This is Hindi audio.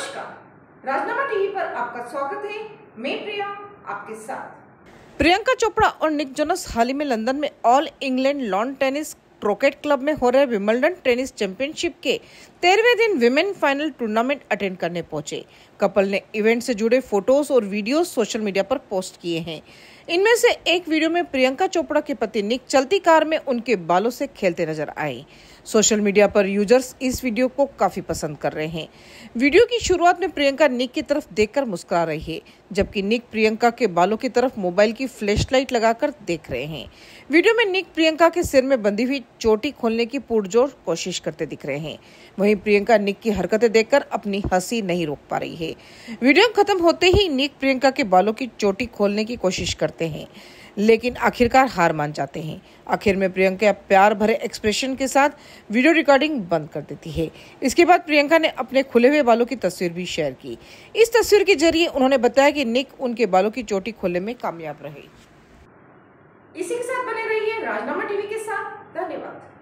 नमस्कार राजनामा टीवी पर आपका स्वागत है मैं प्रिया आपके साथ प्रियंका चोपड़ा और निक जोनस हाल ही में लंदन में all England lawn tennis croquet club में हो रहे विमल्डन टेनिस चैंपियनशिप के तेरहवें दिन विमेन फाइनल टूर्नामेंट अटेंड करने पहुंचे कपल ने इवेंट से जुड़े फोटोज और वीडियोस सोशल मीडिया पर पोस्ट किए हैं इनमें से एक वीडियो में प्रियंका चोपड़ा के पति निक चलती कार में उनके बालों से खेलते नजर आए सोशल मीडिया पर यूजर्स इस वीडियो को काफी पसंद कर रहे हैं वीडियो की शुरुआत में प्रियंका निक की तरफ देखकर मुस्कुरा रही है जबकि निक प्रियंका के बालों की तरफ मोबाइल की फ्लैशलाइट लगाकर देख रहे हैं वीडियो में निक प्रियंका के सिर में बंधी हुई चोटी खोलने की पुरजोर कोशिश करते दिख रहे हैं वहीं प्रियंका निक की हरकतें देखकर अपनी हंसी नहीं रोक पा रही है वीडियो खत्म होते ही निक प्रियंका के बालों की चोटी खोलने की कोशिश कर करते हैं लेकिन आखिरकार हार मान जाते हैं आखिर में प्रियंका प्यार भरे एक्सप्रेशन के साथ वीडियो रिकॉर्डिंग बंद कर देती है इसके बाद प्रियंका ने अपने खुले हुए बालों की तस्वीर भी शेयर की इस तस्वीर के जरिए उन्होंने बताया कि निक उनके बालों की चोटी खोलने में कामयाब रहे इसी के साथ बने रहिए राजनामा टीवी के साथ धन्यवाद